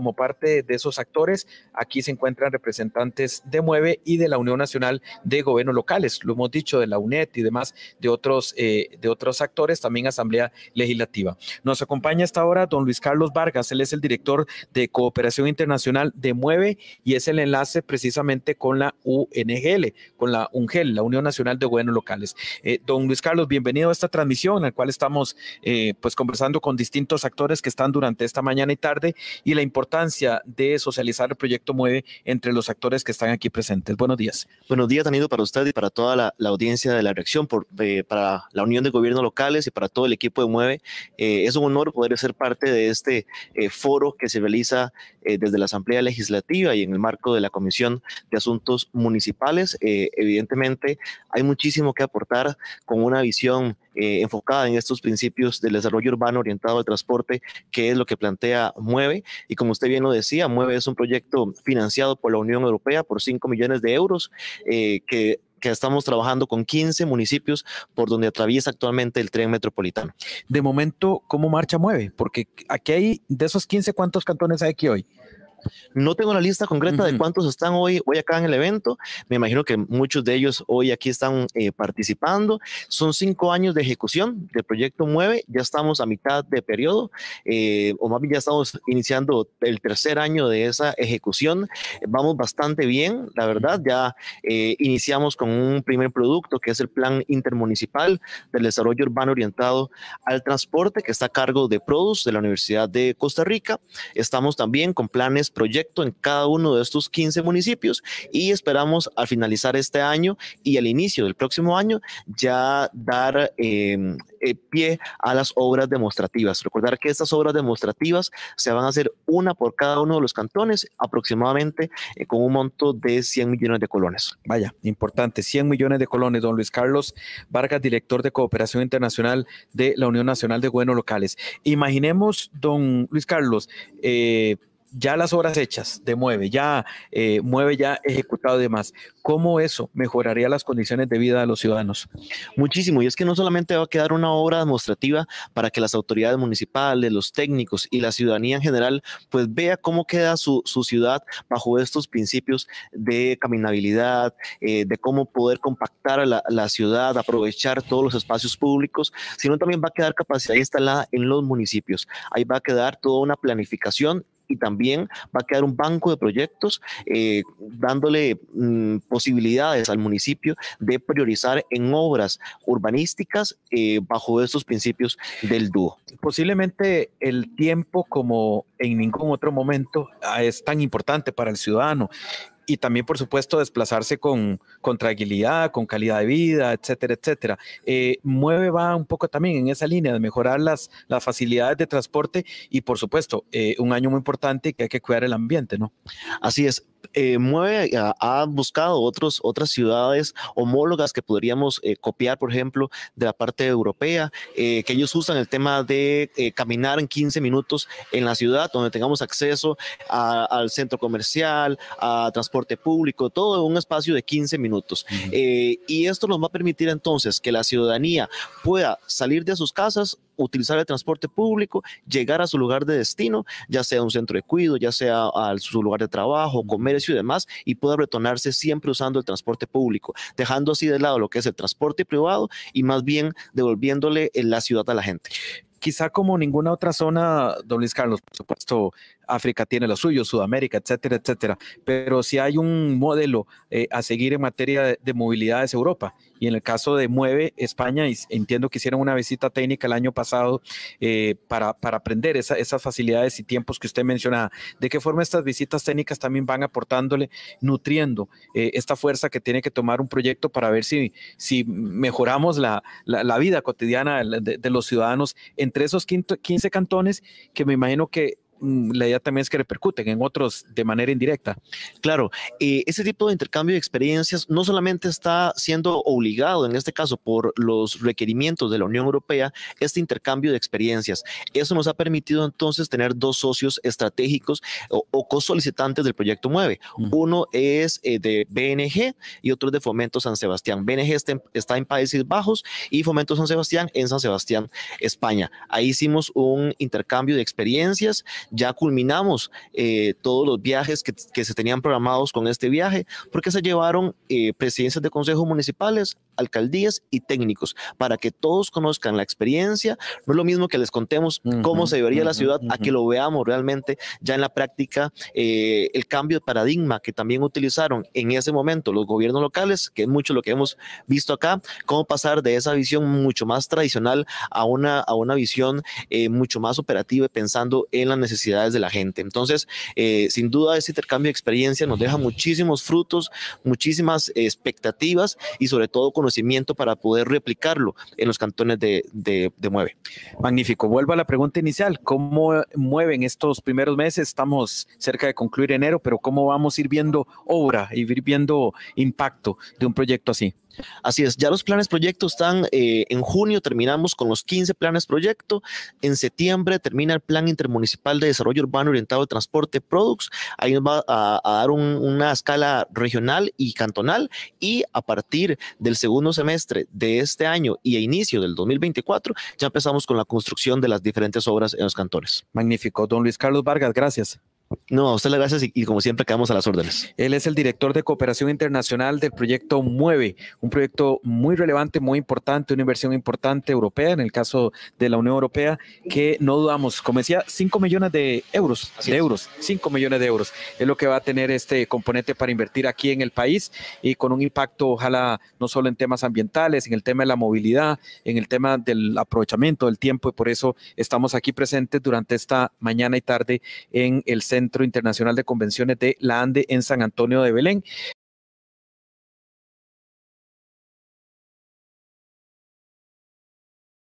como parte de esos actores. Aquí se encuentran representantes de Mueve y de la Unión Nacional de Gobiernos Locales, lo hemos dicho, de la UNED y demás, de otros, eh, de otros actores, también Asamblea Legislativa. Nos acompaña hasta ahora don Luis Carlos Vargas, él es el director de Cooperación Internacional de Mueve y es el enlace precisamente con la UNGL, con la UNGEL, la Unión Nacional de Gobiernos Locales. Eh, don Luis Carlos, bienvenido a esta transmisión en la cual estamos eh, pues conversando con distintos actores que están durante esta mañana y tarde y la importancia importancia de socializar el proyecto MUEVE entre los actores que están aquí presentes. Buenos días. Buenos días, Danilo, para usted y para toda la, audiencia de la reacción, eh, para la Unión de Gobiernos Locales y para todo el equipo de MUEVE. Eh, es un honor poder ser parte de este eh, foro que se realiza desde la Asamblea Legislativa y en el marco de la Comisión de Asuntos Municipales. evidentemente, hay muchísimo que aportar con una visión eh, enfocada en estos principios del desarrollo urbano orientado al transporte, que es lo que plantea Mueve. Y como usted bien lo decía, Mueve es un proyecto financiado por la Unión Europea por 5 millones de euros eh, que que estamos trabajando con 15 municipios por donde atraviesa actualmente el tren metropolitano. De momento, ¿cómo marcha mueve? Porque aquí hay, de esos 15, ¿cuántos cantones hay aquí hoy? No tengo la lista concreta de cuántos están hoy, hoy acá en el evento. Me imagino que muchos de ellos hoy aquí están eh, participando. Son cinco años de ejecución del proyecto Mueve. Ya estamos a mitad de periodo, eh, o más bien ya estamos iniciando el tercer año de esa ejecución. Vamos bastante bien, la verdad. Ya eh, iniciamos con un primer producto que es el Plan Intermunicipal del Desarrollo Urbano Orientado al Transporte, que está a cargo de PRODUCE de la Universidad de Costa Rica. Estamos también con planes pues, proyecto en cada uno de estos 15 municipios y esperamos al finalizar este año y al inicio del próximo año ya dar em, eh, pie a las obras demostrativas. Recordar que estas obras demostrativas se van a hacer una por cada uno de los cantones, aproximadamente eh, con un monto de 100 millones de colones. Vaya, importante, 100 millones de colones. Don Luis Carlos Vargas, director de Cooperación Internacional de la Unión Nacional de Gobiernos Locales. Imaginemos, don Luis Carlos, eh, ya las obras hechas de Mueve, ya eh, Mueve ya ejecutado y demás, ¿cómo eso mejoraría las condiciones de vida de los ciudadanos? Muchísimo, y es que no solamente va a quedar una obra demostrativa para que las autoridades municipales, los técnicos y la ciudadanía en general, pues vea cómo queda su, ciudad bajo estos principios de caminabilidad, eh, de cómo poder compactar la, la ciudad, aprovechar todos los espacios públicos, sino también va a quedar capacidad instalada en los municipios. Ahí va a quedar toda una planificación y también va a quedar un banco de proyectos eh, dándole mm, posibilidades al municipio de priorizar en obras urbanísticas eh, bajo estos principios del dúo. Posiblemente el tiempo como en ningún otro momento ah, es tan importante para el ciudadano y también, por supuesto, desplazarse con, tranquilidad, con calidad de vida, etcétera, etcétera. Eh, mueve va un poco también en esa línea de mejorar las, las facilidades de transporte y, por supuesto, eh, un año muy importante que hay que cuidar el ambiente, ¿no? Así es. Eh, mueve, ha, buscado otros, otras ciudades homólogas que podríamos eh, copiar, por ejemplo, de la parte europea, eh, que ellos usan el tema de caminar en 15 minutos en la ciudad, donde tengamos acceso al centro comercial, a transporte público, todo en un espacio de 15 minutos. y esto nos va a permitir entonces que la ciudadanía pueda salir de sus casas utilizar el transporte público, llegar a su lugar de destino, ya sea un centro de cuido, ya sea a su lugar de trabajo, comer y demás y pueda retornarse siempre usando el transporte público, dejando así de lado lo que es el transporte privado y más bien devolviéndole eh, la ciudad a la gente quizá como ninguna otra zona, don Luis Carlos, por supuesto, África tiene lo suyo, Sudamérica, etcétera, etcétera. Pero si hay un modelo eh, a seguir en materia de, movilidad es Europa. Y en el caso de Mueve España, entiendo que hicieron una visita técnica el año pasado eh, para, para aprender esas facilidades y tiempos que usted mencionaba. ¿De qué forma estas visitas técnicas también van aportándole, nutriendo eh, esta fuerza que tiene que tomar un proyecto para ver si, si mejoramos la, vida cotidiana de, de, los ciudadanos entre esos 15 cantones que me imagino que Mm, la idea también es que repercuten en otros de manera indirecta. Claro, eh, ese tipo de intercambio de experiencias no solamente está siendo obligado, en este caso, por los requerimientos de la Unión Europea, este intercambio de experiencias. Eso nos ha permitido entonces tener dos socios estratégicos o, co-solicitantes del proyecto Mueve. Uno es eh, de BNG y otro es de Fomento San Sebastián. BNG está está en Países Bajos y Fomento San Sebastián en San Sebastián, España. Ahí hicimos un intercambio de experiencias ya culminamos eh, todos los viajes que, se tenían programados con este viaje, porque se llevaron eh, presidencias de consejos municipales alcaldías y técnicos, para que todos conozcan la experiencia. No es lo mismo que les contemos cómo se debería la ciudad, a que lo veamos realmente ya en la práctica, eh, el cambio de paradigma que también utilizaron en ese momento los gobiernos locales, que es mucho lo que hemos visto acá, cómo pasar de esa visión mucho más tradicional a una, a una visión eh, mucho más operativa, pensando en las necesidades de la gente. Entonces, eh, sin duda, ese intercambio de experiencia nos deja muchísimos frutos, muchísimas expectativas y sobre todo conocimiento para poder replicarlo en los cantones de, de Mueve. Magnífico. Vuelvo a la pregunta inicial. ¿Cómo mueven estos primeros meses? Estamos cerca de concluir enero, pero ¿cómo vamos a ir viendo obra y ir viendo impacto de un proyecto así? Así es, ya los planes proyecto están eh, en junio, terminamos con los 15 planes proyecto. En septiembre termina el Plan Intermunicipal de Desarrollo Urbano Orientado al Transporte Products. Ahí nos va a, dar una escala regional y cantonal. Y a partir del segundo semestre de este año y a inicio del 2024, ya empezamos con la construcción de las diferentes obras en los cantones. Magnífico. Don Luis Carlos Vargas, gracias. No, a usted le gracias y, como siempre quedamos a las órdenes. Él es el director de cooperación internacional del proyecto Mueve, un proyecto muy relevante, muy importante, una inversión importante europea, en el caso de la Unión Europea, que no dudamos, como decía, 5 millones de euros, euros, 5 millones de euros es lo que va a tener este componente para invertir aquí en el país y con un impacto, ojalá, no solo en temas ambientales, en el tema de la movilidad, en el tema del aprovechamiento del tiempo y por eso estamos aquí presentes durante esta mañana y tarde en el centro Centro Internacional de Convenciones de la ANDE en San Antonio de Belén.